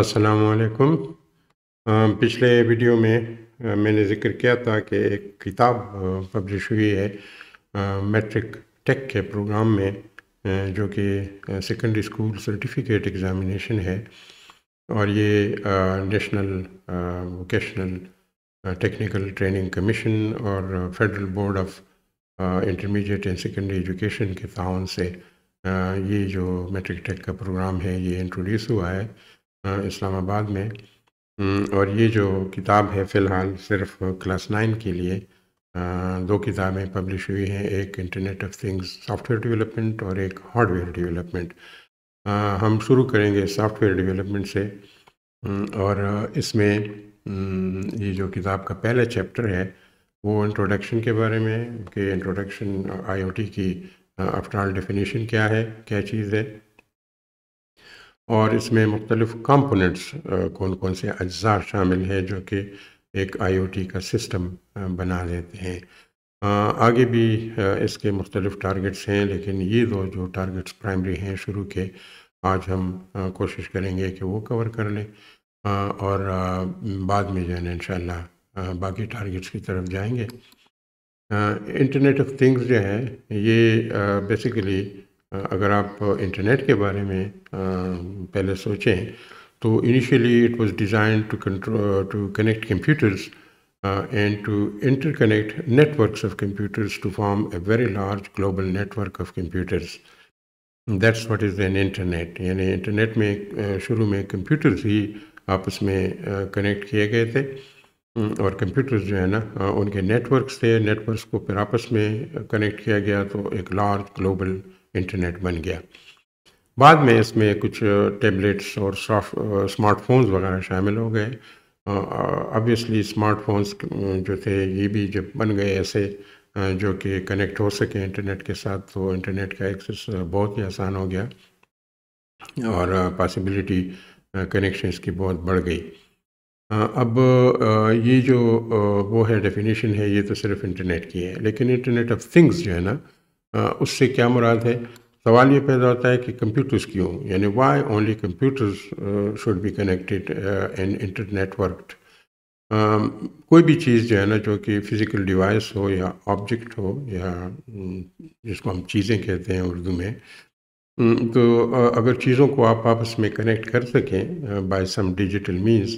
असलकुम पिछले वीडियो में मैंने ज़िक्र किया था कि एक किताब पब्लिश हुई है मैट्रिक टेक के प्रोग्राम में जो कि सेकेंडरी स्कूल सर्टिफिकेट एग्ज़ामिनेशन है और ये national vocational technical training commission और federal board of intermediate and secondary education के तान से ये जो मैट्रिक टेक का प्रोग्राम है ये इंट्रोड्यूस हुआ है इस्लामाबाद में और ये जो किताब है फ़िलहाल सिर्फ क्लास नाइन के लिए दो किताबें पब्लिश हुई हैं एक internet of things software development और एक हार्डवेयर डेवलपमेंट हम शुरू करेंगे सॉफ्टवेयर डेवलपमेंट से और इसमें ये जो किताब का पहला चैप्टर है वो इंट्रोडक्शन के बारे में कि इंट्रोडक्शन आईओटी की आफ्टर ऑल डेफिनेशन क्या है क्या चीज़ है और इसमें मुख्तलिफ़ कंपोनेंट्स कौन कौन से अज्जा शामिल है जो कि एक आईओटी का सिस्टम बना देते हैं आगे भी इसके मुख्तलिफ़ टारगेट्स हैं लेकिन ये दो जो टारगेट्स प्राइमरी हैं शुरू के आज हम कोशिश करेंगे कि वो कवर कर लें और बाद में जो है ना इन बाकी टारगेट्स की तरफ जाएंगे इंटरनेट ऑफ थिंग्स जो है ये बेसिकली अगर आप इंटरनेट के बारे में पहले सोचें तो initially it was design to to connect computers and to interconnect networks of computers to form a very large global network of computers that's what is an internet यानी इंटरनेट में शुरू में कंप्यूटर्स ही आपस में कनेक्ट किए गए थे और कंप्यूटर्स जो है ना उनके नेटवर्क्स थे नेटवर्क्स को फिर आपस में कनेक्ट किया गया तो एक लार्ज ग्लोबल इंटरनेट बन गया बाद में इसमें कुछ टैबलेट्स और सॉफ्ट स्मार्टफोन्स वगैरह शामिल हो गए ऑबियसली स्मार्टफोन्स जो थे ये भी जब बन गए ऐसे जो कि कनेक्ट हो सके इंटरनेट के साथ तो इंटरनेट का एक्सेस बहुत ही आसान हो गया और पॉसिबिलिटी कनेक्शन की बहुत बढ़ गई अब ये जो वो है डेफिनेशन है ये तो सिर्फ इंटरनेट की है लेकिन इंटरनेट ऑफ थिंग्स जो है ना उससे क्या मुराद है सवाल ये पैदा होता है कि कंप्यूटर्स क्यों यानी why only computers should be connected in internetwork कोई भी चीज़ जो है ना जो कि फ़िज़िकल डिवाइस हो या ऑब्जेक्ट हो या जिसको हम चीज़ें कहते हैं उर्दू में तो अगर चीज़ों को आप आपस में कनेक्ट कर सकें बाय सम डिजिटल मीन्स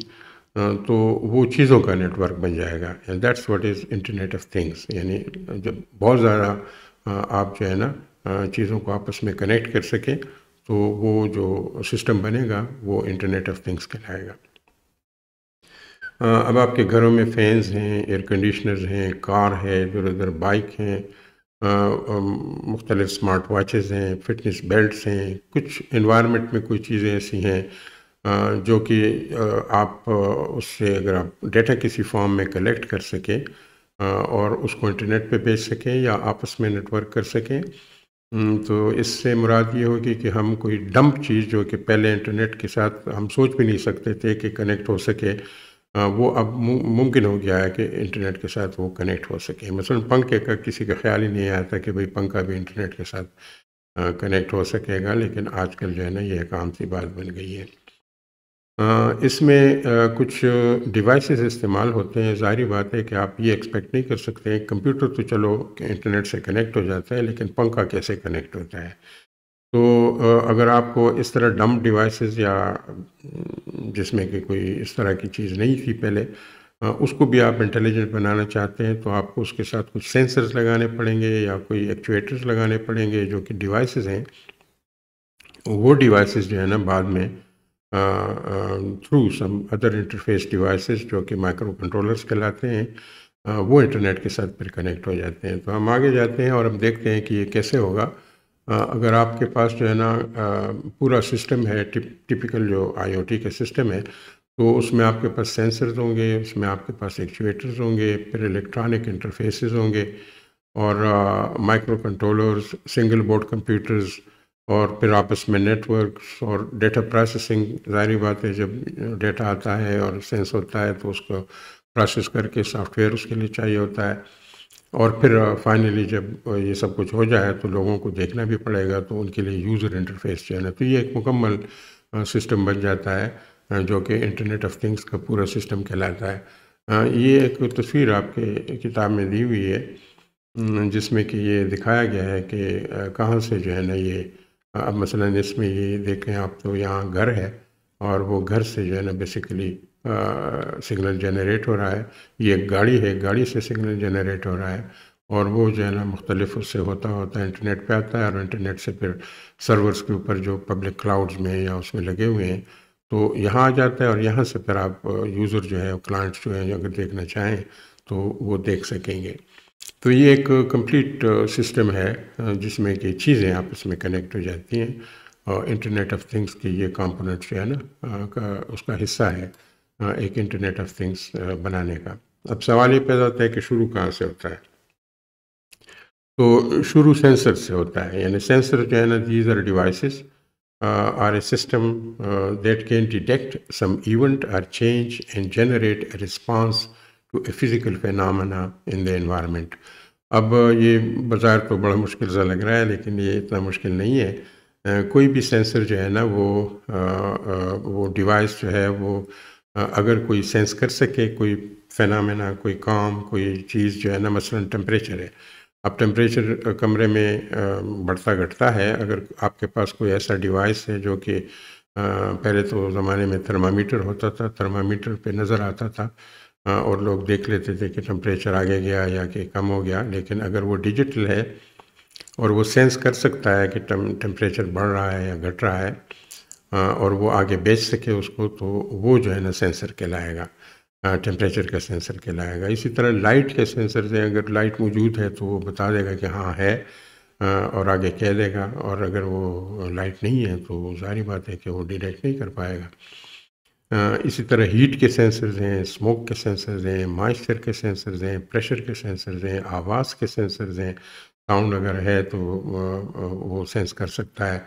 तो वो चीज़ों का नेटवर्क बन जाएगा and that's what is internet of things यानी जब बहुत ज़्यादा आप जो है ना चीज़ों को आपस में कनेक्ट कर सकें तो वो जो सिस्टम बनेगा वो इंटरनेट ऑफ थिंग्स कहलाएगा अब आपके घरों में फैंस हैं एयर कंडीशनर्स हैं कार है इधर उधर बाइक हैं मुख्तलिफ स्मार्ट वॉचेस हैं फिटनेस बेल्ट्स हैं कुछ इन्वायरमेंट में कोई चीज़ें ऐसी हैं जो कि आप उससे अगर आप डेटा किसी फॉर्म में कलेक्ट कर सकें और उसको इंटरनेट पे बेच सकें या आपस में नेटवर्क कर सकें तो इससे मुराद ये होगी कि हम कोई डंप चीज़ जो कि पहले इंटरनेट के साथ हम सोच भी नहीं सकते थे कि कनेक्ट हो सके वो अब मुमकिन हो गया है कि इंटरनेट के साथ वो कनेक्ट हो सके मसलन पंखे का किसी का ख्याल ही नहीं आया था कि भाई पंखा भी इंटरनेट के साथ कनेक्ट हो सकेगा लेकिन आजकल जो है ना ये एक आम सी बात बन गई है इसमें कुछ डिवाइसेस इस्तेमाल होते हैं ज़ाहरी बात है कि आप ये एक्सपेक्ट नहीं कर सकते हैं कंप्यूटर तो चलो इंटरनेट से कनेक्ट हो जाता है लेकिन पंखा कैसे कनेक्ट होता है तो अगर आपको इस तरह डम्प डिवाइसेस या जिसमें कि कोई इस तरह की चीज़ नहीं थी पहले उसको भी आप इंटेलिजेंट बनाना चाहते हैं तो आपको उसके साथ कुछ सेंसर्स लगाने पड़ेंगे या कोई एक्चुएटर्स लगाने पड़ेंगे जो कि डिवाइसेस हैं वो डिवाइसेस जो है ना बाद में through some other interface devices जो कि माइक्रो कंट्रोलर्स कहलाते हैं वो इंटरनेट के साथ फिर कनेक्ट हो जाते हैं तो हम आगे जाते हैं और हम देखते हैं कि ये कैसे होगा अगर आपके पास जो है ना पूरा सिस्टम है टिपिकल जो आईओटी का सिस्टम है तो उसमें आपके पास सेंसर्स होंगे उसमें आपके पास एक्चुएटर्स होंगे फिर इलेक्ट्रॉनिक इंटरफेसेस होंगे और microcontrollers single board computers और फिर आपस में नेटवर्क्स और डेटा प्रोसेसिंग जारी बात है जब डेटा आता है और सेंस होता है तो उसको प्रोसेस करके सॉफ्टवेयर उसके लिए चाहिए होता है और फिर फाइनली जब ये सब कुछ हो जाए तो लोगों को देखना भी पड़ेगा तो उनके लिए यूज़र इंटरफेस चाहिए तो ये एक मुकम्मल सिस्टम बन जाता है जो कि इंटरनेट ऑफ थिंग्स का पूरा सिस्टम कहलाता है ये एक तस्वीर आपके किताब में दी हुई है जिसमें कि ये दिखाया गया है कि कहाँ से जो है ना ये अब मसलन इसमें ये देखें आप तो यहाँ घर है और वो घर से जो है ना बेसिकली सिग्नल जनरेट हो रहा है ये गाड़ी है गाड़ी से सिग्नल जनरेट हो रहा है और वो जो है ना मुख्तलिफ उससे होता होता है इंटरनेट पे आता है और इंटरनेट से फिर सर्वर्स के ऊपर जो पब्लिक क्लाउड्स में या उसमें लगे हुए हैं तो यहाँ आ जाता है और यहाँ से फिर आप यूज़र जो है क्लाइंट्स जो हैं अगर देखना चाहें तो वो देख सकेंगे तो ये एक कंप्लीट सिस्टम uh, है uh, जिसमें कि चीज़ें आपस में कनेक्ट हो जाती हैं और इंटरनेट ऑफ थिंग्स की ये कंपोनेंट जो है ना uh, का उसका हिस्सा है एक इंटरनेट ऑफ थिंग्स बनाने का अब सवाल ये पैदा होता है कि शुरू कहाँ से होता है तो शुरू सेंसर से होता है यानी सेंसर जो है ना these are devices are a system that can detect some event or change and generate response physical phenomena in the environment अब ये बाज़ार तो बड़ा मुश्किल सा लग रहा है लेकिन ये इतना मुश्किल नहीं है कोई भी सेंसर जो है ना वो आ, आ, वो डिवाइस जो है वो आ, अगर कोई सेंस कर सके कोई फेनामिना कोई काम कोई चीज़ जो है ना मसलन टेम्परेचर है अब टेम्परेचर कमरे में बढ़ता घटता है अगर आपके पास कोई ऐसा डिवाइस है जो कि पहले तो ज़माने में थर्मामीटर होता था थर्मामीटर पे नज़र आता था हाँ, और लोग देख लेते थे कि टम्परेचर आगे गया या कि कम हो गया लेकिन अगर वो डिजिटल है और वो सेंस कर सकता है कि टम्परेचर बढ़ रहा है या घट रहा है हाँ, और वो आगे बेच सके उसको तो वो जो है ना सेंसर कहलाएगा टेम्परेचर हाँ, का सेंसर कहलाएगा इसी तरह लाइट के सेंसर से अगर लाइट मौजूद है तो वो बता देगा कि हाँ है और आगे कह देगा और अगर वो लाइट नहीं है तो जारी बात है कि वो डिटेक्ट नहीं कर पाएगा इसी तरह हीट के सेंसर्स हैं स्मोक के सेंसर्स हैं मॉइस्चर के सेंसर्स हैं प्रेशर के सेंसर्स हैं आवाज़ के सेंसर्स हैं साउंड अगर है तो वो सेंस कर सकता है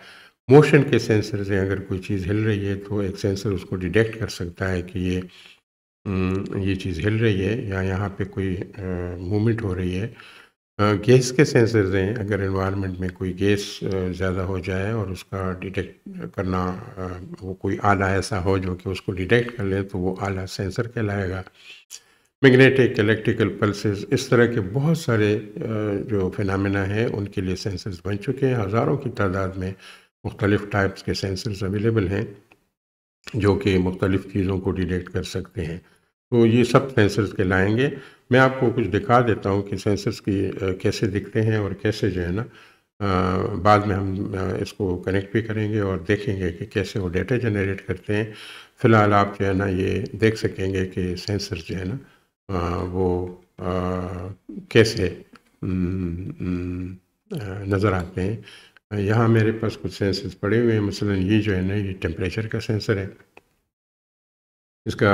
मोशन के सेंसर्स हैं अगर कोई चीज़ हिल रही है तो एक सेंसर उसको डिटेक्ट कर सकता है कि ये हम्म, ये चीज़ हिल रही है या यहाँ पे कोई मूवमेंट हो रही है गैस के सेंसर्स हैं अगर इन्वायरमेंट में कोई गैस ज़्यादा हो जाए और उसका डिटेक्ट करना वो कोई आला ऐसा हो जो कि उसको डिटेक्ट कर ले तो वो आला सेंसर कहलाएगा मैग्नेटिक इलेक्ट्रिकल पल्सेस इस तरह के बहुत सारे जो फिनमिना हैं उनके लिए सेंसर्स बन चुके हैं हज़ारों की तादाद में मुख्तलिफ़ टाइप्स के सेंसर्स अवेलेबल हैं जो कि मुख्तलिफ़ चीज़ों को डिटेक्ट कर सकते हैं तो ये सब सेंसर्स के लाएंगे मैं आपको कुछ दिखा देता हूँ कि सेंसर्स की कैसे दिखते हैं और कैसे जो है ना बाद में हम इसको कनेक्ट भी करेंगे और देखेंगे कि कैसे वो डेटा जनरेट करते हैं फ़िलहाल आप जो है ना ये देख सकेंगे कि सेंसर जो है ना वो कैसे नज़र आते हैं यहाँ मेरे पास कुछ सेंसर्स पड़े हुए हैं मसलन ये जो है ना ये टेम्परेचर का सेंसर है इसका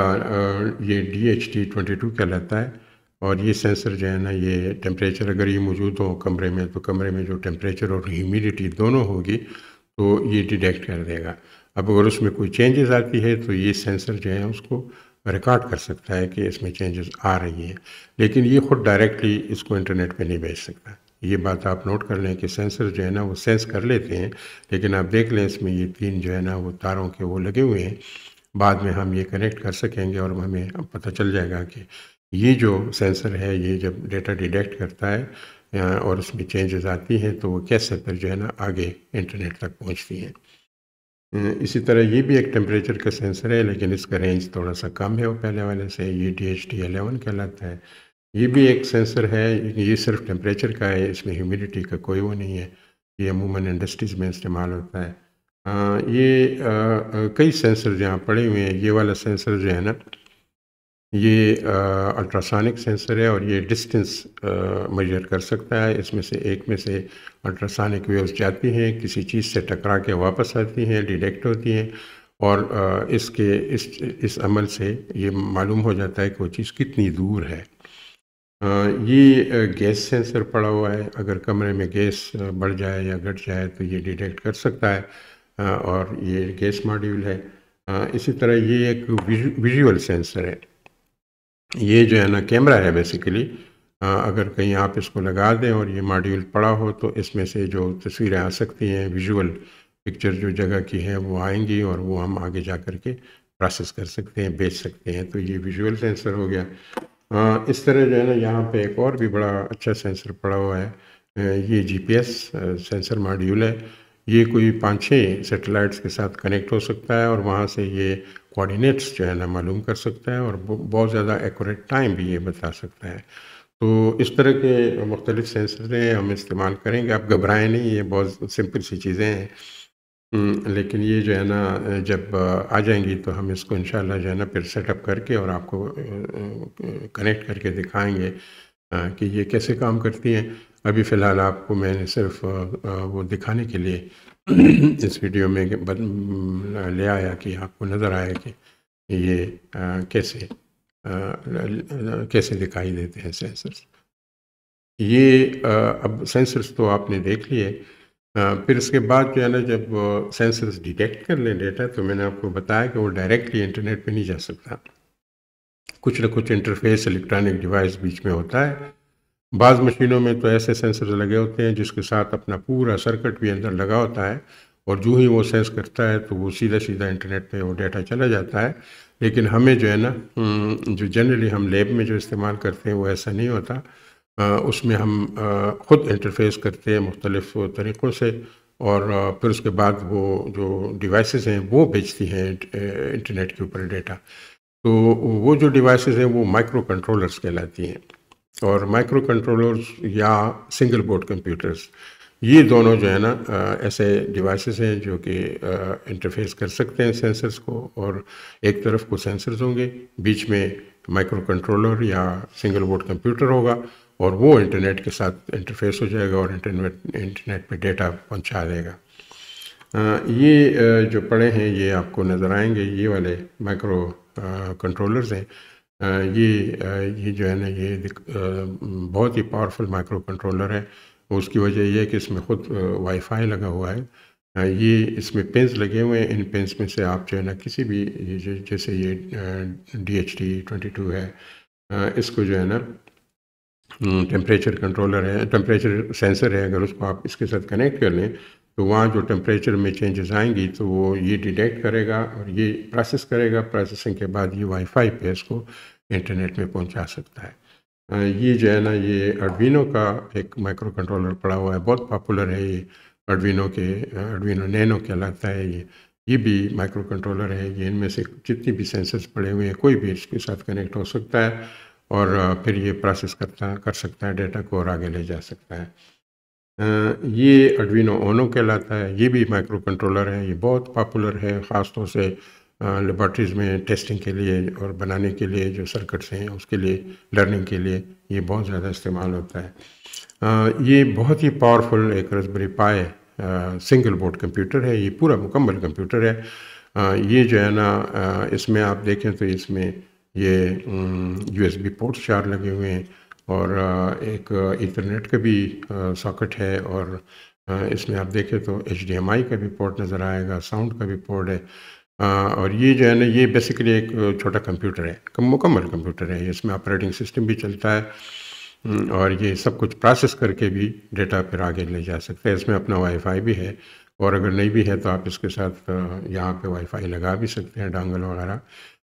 ये D H T twenty two कहलाता है और ये सेंसर जो है ना ये टेम्परेचर अगर ये मौजूद हो कमरे में तो कमरे में जो टेम्परेचर और ह्यूमिडिटी दोनों होगी तो ये डिटेक्ट कर देगा अब अगर उसमें कोई चेंजेस आती है तो ये सेंसर जो है उसको रिकॉर्ड कर सकता है कि इसमें चेंजेस आ रही हैं लेकिन ये खुद डायरेक्टली इसको इंटरनेट पे नहीं भेज सकता ये बात आप नोट कर लें कि सेंसर जो है ना वो सेंस कर लेते हैं लेकिन आप देख लें इसमें ये तीन जो है ना वो तारों के वो लगे हुए हैं बाद में हम ये कनेक्ट कर सकेंगे और हमें पता चल जाएगा कि ये जो सेंसर है ये जब डेटा डिटेक्ट करता है और उसमें चेंजेस आती हैं तो वो कैसे फिर जो है ना आगे इंटरनेट तक पहुंचती हैं इसी तरह ये भी एक टेम्परेचर का सेंसर है लेकिन इसका रेंज थोड़ा सा कम है वो पहले वाले से ये डी एच टी एलेवन कहलाता है ये भी एक सेंसर है ये सिर्फ टेम्परेचर का है इसमें ह्यूमिडिटी का कोई वो नहीं है ये अमूमन इंडस्ट्रीज़ में इस्तेमाल होता है आ, ये आ, कई सेंसर जहाँ पड़े हुए हैं ये वाला सेंसर जो है ना ये अल्ट्रासोनिक सेंसर है और ये डिस्टेंस मेजर कर सकता है इसमें से एक में से अल्ट्रासोनिक वेव्स जाती हैं किसी चीज़ से टकरा के वापस आती हैं डिटेक्ट होती हैं और आ, इसके इस इस अमल से ये मालूम हो जाता है कि वो चीज़ कितनी दूर है आ, ये गैस सेंसर पड़ा हुआ है अगर कमरे में गैस बढ़ जाए या घट जाए तो ये डिटेक्ट कर सकता है आ, और ये गैस मॉड्यूल है इसी तरह ये एक विजुअल सेंसर है ये जो है ना कैमरा है बेसिकली अगर कहीं आप इसको लगा दें और ये मॉड्यूल पड़ा हो तो इसमें से जो तस्वीरें आ सकती हैं विजुअल पिक्चर जो जगह की है वो आएंगी और वो हम आगे जा कर के प्रोसेस कर सकते हैं बेच सकते हैं तो ये विजुअल सेंसर हो गया आ, इस तरह जो है ना यहाँ पे एक और भी बड़ा अच्छा सेंसर पड़ा हुआ है ये जीपीएस सेंसर मॉड्यूल है ये कोई पाँच छः सेटेलाइट्स के साथ कनेक्ट हो सकता है और वहाँ से ये कोऑर्डिनेट्स जो है ना मालूम कर सकता है और बहुत ज़्यादा एक्यूरेट टाइम भी ये बता सकता है तो इस तरह के मुख्तलिफ सेंसरें हम इस्तेमाल करेंगे आप घबराएं नहीं ये बहुत सिंपल सी चीज़ें हैं हम्म, लेकिन ये जो है ना जब आ जाएंगी तो हम इसको इन जो है ना फिर सेटअप करके और आपको कनेक्ट करके दिखाएंगे कि ये कैसे काम करती हैं अभी फ़िलहाल आपको मैंने सिर्फ वो दिखाने के लिए इस वीडियो में ले आया कि आपको नज़र आया कि ये कैसे कैसे दिखाई देते हैं सेंसर्स ये अब सेंसर्स तो आपने देख लिए फिर इसके बाद जो है ना जब सेंसर्स डिटेक्ट कर लें डेटा तो मैंने आपको बताया कि वो डायरेक्टली इंटरनेट पे नहीं जा सकता कुछ ना कुछ इंटरफेस इलेक्ट्रॉनिक डिवाइस बीच में होता है बाज़ मशीनों में तो ऐसे सेंसर लगे होते हैं जिसके साथ अपना पूरा सर्किट भी अंदर लगा होता है और जो ही वो सेंस करता है तो वो सीधा सीधा इंटरनेट पे वो डाटा चला जाता है लेकिन हमें जो है ना हम्म, जो जनरली हम लैब में जो इस्तेमाल करते हैं वो ऐसा नहीं होता आ, उसमें हम आ, खुद इंटरफेस करते हैं मुख्तलिफ तरीक़ों से और फिर उसके बाद वो जो डिवाइसेस हैं वो भेजती हैं इंटरनेट के ऊपर डेटा तो वो जो डिवाइसेस हैं वो माइक्रो कंट्रोलर्स कहलाती हैं और माइक्रो कंट्रोलर्स या सिंगल बोर्ड कंप्यूटर्स ये दोनों जो है ना ऐसे डिवाइसेस हैं जो कि इंटरफेस कर सकते हैं सेंसर्स को और एक तरफ को सेंसर्स होंगे बीच में माइक्रो कंट्रोलर या सिंगल बोर्ड कंप्यूटर होगा और वो इंटरनेट के साथ इंटरफेस हो जाएगा और इंटरनेट इंटरनेट पे डेटा पहुंचा देगा ये जो पड़े हैं ये आपको नज़र आएंगे ये वाले माइक्रो कंट्रोलर्स हैं ये ये जो है ना ये बहुत ही पावरफुल माइक्रो कंट्रोलर है उसकी वजह यह है कि इसमें ख़ुद वाईफाई लगा हुआ है ये इसमें पेंस लगे हुए हैं इन पेंस में से आप जो है ना किसी भी जैसे ये D H T twenty two है इसको जो है ना टेम्परेचर कंट्रोलर है टेम्परेचर सेंसर है अगर उसको आप इसके साथ कनेक्ट कर लें तो वहाँ जो टेम्परेचर में चेंजेस आएंगी तो वो ये डिटेक्ट करेगा और ये प्रोसेस करेगा प्रोसेसिंग के बाद ये वाईफाई पे इसको इंटरनेट में पहुंचा सकता है ये जो है ना ये अडवीनो का एक माइक्रो कंट्रोलर पड़ा हुआ है बहुत पॉपुलर है ये अडवीनो के अडवीनो नैनो कहलाता है ये ये भी माइक्रो कंट्रोलर है ये इनमें से जितनी भी सेंसर्स पड़े हुए हैं कोई भी इसके साथ कनेक्ट हो सकता है और फिर ये प्रोसेस करता कर सकता है डेटा को और आगे ले जा सकता है ये अडविनो ओनो कहलाता है ये भी माइक्रो कंट्रोलर है ये बहुत पॉपुलर है ख़ास तौर से लेबॉर्ट्रीज़ में टेस्टिंग के लिए और बनाने के लिए जो सर्किट्स हैं उसके लिए लर्निंग के लिए ये बहुत ज़्यादा इस्तेमाल होता है आ, ये बहुत ही पावरफुल एक Raspberry Pi single board computer है ये पूरा मुकम्मल कंप्यूटर है आ, ये जो है ना इसमें आप देखें तो इसमें ये यूएसबी पोर्ट्स चार लगे हुए हैं और एक इंटरनेट का भी सॉकेट है और इसमें आप देखें तो एच का भी पोर्ट नज़र आएगा साउंड का भी पोर्ट है और ये जो है ना ये बेसिकली एक छोटा कंप्यूटर है कम मुकम्मल कंप्यूटर है इसमें ऑपरेटिंग सिस्टम भी चलता है और ये सब कुछ प्रोसेस करके भी डेटा फिर आगे ले जा सकते हैं इसमें अपना वाईफाई भी है और अगर नहीं भी है तो आप इसके साथ यहाँ पे वाईफाई लगा भी सकते हैं डांगल वगैरह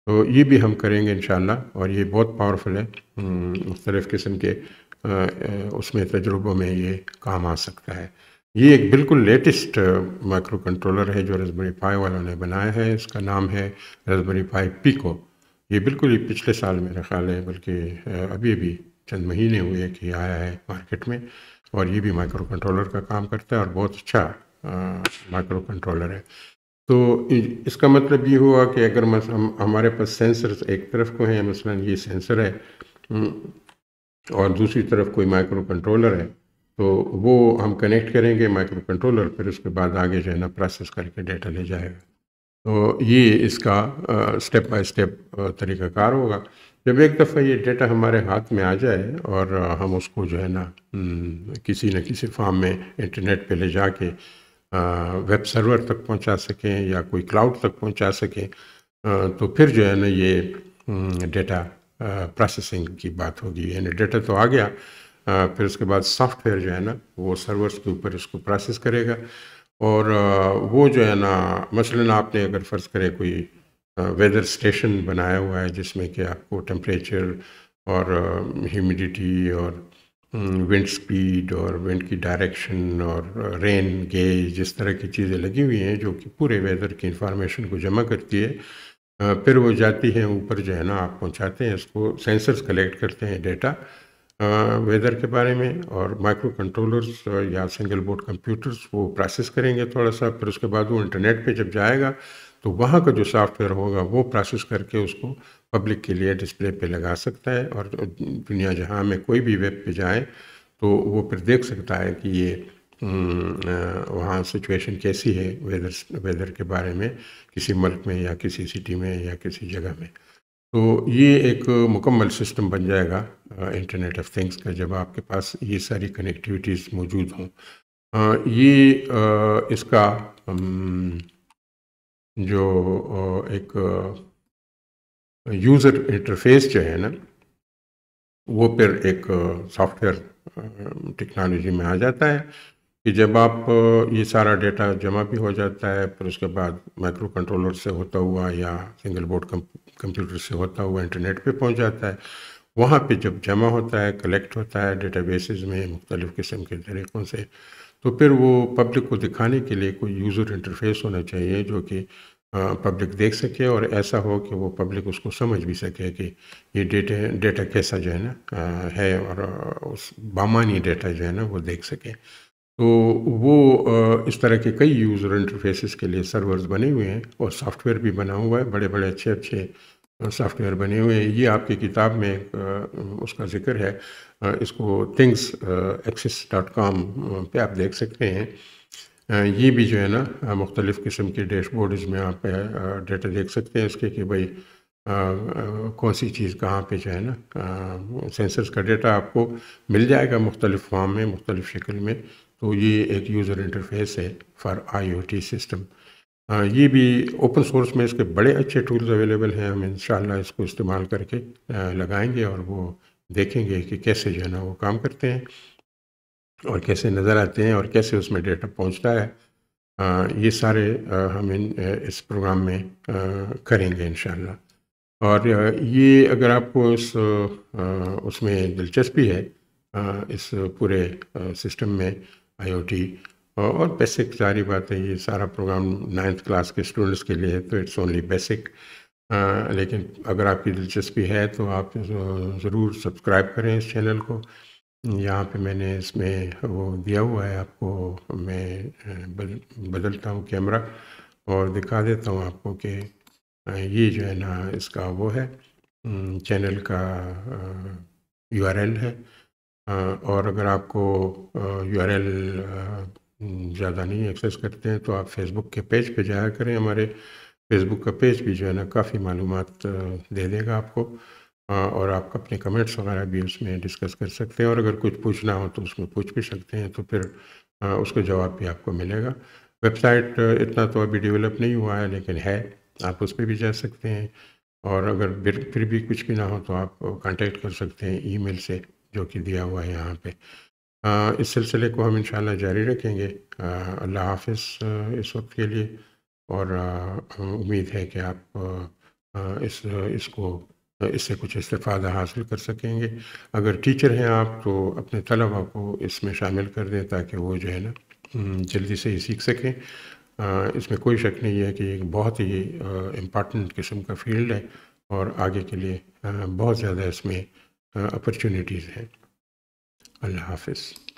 तो ये भी हम करेंगे इन और ये बहुत पावरफुल है हम्म, मुख्तलिफ़ किस्म के उसमें तजुर्बों में ये काम आ सकता है ये एक बिल्कुल लेटेस्ट माइक्रो कंट्रोलर है जो रसबरी पाई वालों ने बनाया है इसका नाम है रसबरी पाई पिको ये बिल्कुल ही पिछले साल मेरा ख्याल है बल्कि अभी अभी चंद महीने हुए कि आया है मार्केट में और ये भी माइक्रो कंट्रोलर का काम करता है और बहुत अच्छा माइक्रो कंट्रोलर है तो इसका मतलब ये हुआ कि अगर हम हमारे पास सेंसर एक तरफ को हैं मसलन ये सेंसर है और दूसरी तरफ कोई माइक्रो कंट्रोलर है तो वो हम कनेक्ट करेंगे माइक्रो कंट्रोलर फिर उसके बाद आगे जो है ना प्रोसेस करके डेटा ले जाएगा तो ये इसका स्टेप बाय स्टेप तरीक़ाकार होगा जब एक दफ़ा ये डेटा हमारे हाथ में आ जाए और हम उसको जो है ना किसी न किसी फार्म में इंटरनेट पे ले जाके वेब सर्वर तक पहुंचा सकें या कोई क्लाउड तक पहुंचा सकें तो फिर जो है ना ये डेटा प्रोसेसिंग की बात होगी यानी डेटा तो आ गया फिर उसके बाद सॉफ्टवेयर जो है ना वो सर्वर्स के ऊपर इसको प्रोसेस करेगा और वो जो है ना मसलन आपने अगर फ़र्ज़ करें कोई वेदर स्टेशन बनाया हुआ है जिसमें कि आपको टेम्परेचर और ह्यूमिडिटी और विंड hmm, स्पीड और विंड की डायरेक्शन और रेन गेज जिस तरह की चीज़ें लगी हुई हैं जो कि पूरे वेदर की इंफॉर्मेशन को जमा करती है uh, फिर वो जाती है ऊपर जो है ना आप पहुंचाते हैं इसको सेंसर्स कलेक्ट करते हैं डेटा वेदर uh, के बारे में और माइक्रो कंट्रोलर्स uh, या सिंगल बोर्ड कंप्यूटर्स वो प्रोसेस करेंगे थोड़ा सा फिर उसके बाद वो इंटरनेट पर जब जाएगा तो वहाँ का जो सॉफ्टवेयर होगा वो प्रोसेस करके उसको पब्लिक के लिए डिस्प्ले पे लगा सकता है और दुनिया जहाँ में कोई भी वेब पे जाए तो वो फिर देख सकता है कि ये वहाँ सिचुएशन कैसी है वेदर वेदर के बारे में किसी मुल्क में या किसी सिटी में या किसी जगह में तो ये एक मुकम्मल सिस्टम बन जाएगा इंटरनेट ऑफ थिंग्स का जब आपके पास ये सारी कनेक्टिविटीज़ मौजूद हों ये आ, इसका जो एक यूज़र इंटरफेस जो है ना वो फिर एक सॉफ्टवेयर टेक्नोलॉजी में आ जाता है कि जब आप ये सारा डेटा जमा भी हो जाता है फिर उसके बाद माइक्रो कंट्रोलर से होता हुआ या सिंगल बोर्ड कंप्यूटर से होता हुआ इंटरनेट पे पहुंच जाता है वहाँ पे जब जमा होता है कलेक्ट होता है डेटाबेसेस में मुख्तलिफ़ किस्म के तरीक़ों से तो फिर वो पब्लिक को दिखाने के लिए कोई यूज़र इंटरफेस होना चाहिए जो कि पब्लिक देख सके और ऐसा हो कि वो पब्लिक उसको समझ भी सके कि ये डेटा डेटा कैसा जो है ना है और उस बामानी डेटा जो है ना वो देख सके तो वो इस तरह के कई यूज़र इंटरफेसेस के लिए सर्वर्स बने हुए हैं और सॉफ्टवेयर भी बना हुआ है बड़े बड़े अच्छे अच्छे सॉफ्टवेयर बने हुए हैं ये आपकी किताब में उसका जिक्र है इसको थिंग्स एक्सिस डॉट कॉम पर आप देख सकते हैं ये भी जो है ना मुख्तलिफ़ किस्म के डैशबोर्ड में आप डेटा देख सकते हैं इसके कि भाई कौन सी चीज़ कहाँ पे जो है ना सेंसर्स का डेटा आपको मिल जाएगा मुख्तलिफ फॉर्म में मुख्तलिफ शक्ल में तो ये एक यूज़र इंटरफेस है for I O T system हाँ, ये भी ओपन सोर्स में इसके बड़े अच्छे टूल्स अवेलेबल हैं हम इन इसको इस्तेमाल करके लगाएंगे और वो देखेंगे कि कैसे जो है ना वो काम करते हैं और कैसे नज़र आते हैं और कैसे उसमें डेटा पहुंचता है ये सारे हम इन इस प्रोग्राम में करेंगे इन और ये अगर आपको इस उसमें दिलचस्पी है इस पूरे सिस्टम में आई और बेसिक सारी बात है ये सारा प्रोग्राम नाइन्थ क्लास के स्टूडेंट्स के लिए है तो इट्स ओनली बेसिक लेकिन अगर आपकी दिलचस्पी है तो आप ज़रूर सब्सक्राइब करें इस चैनल को यहाँ पे मैंने इसमें वो दिया हुआ है आपको मैं बदलता हूँ कैमरा और दिखा देता हूँ आपको कि ये जो है ना इसका वो है चैनल का यू है और अगर आपको यू ज़्यादा नहीं एक्सेस करते हैं तो आप फेसबुक के पेज पे जाया करें हमारे फेसबुक का पेज भी जो है ना काफ़ी मालूम दे देगा आपको और आप अपने कमेंट्स वगैरह भी उसमें डिस्कस कर सकते हैं और अगर कुछ पूछना हो तो उसमें पूछ भी सकते हैं तो फिर उसका जवाब भी आपको मिलेगा वेबसाइट इतना तो अभी डेवलप नहीं हुआ है लेकिन है आप उस पर भी जा सकते हैं और अगर फिर भी कुछ भी ना हो तो आप कांटेक्ट कर सकते हैं ईमेल से जो कि दिया हुआ है यहाँ पे इस सिलसिले को हम इन जारी रखेंगे अल्लाह हाफिज़ इस वक्त के लिए और उम्मीद है कि आप इस इसको इससे कुछ इस्तादा हासिल कर सकेंगे अगर टीचर हैं आप तो अपने तलबा को इसमें शामिल कर दें ताकि वो जो है ना जल्दी से ही सीख सकें इसमें कोई शक नहीं है कि एक बहुत ही इम्पॉर्टेंट किस्म का फील्ड है और आगे के लिए बहुत ज़्यादा इसमें अपॉर्चुनिटीज़ हैं अल्लाह हाफिज़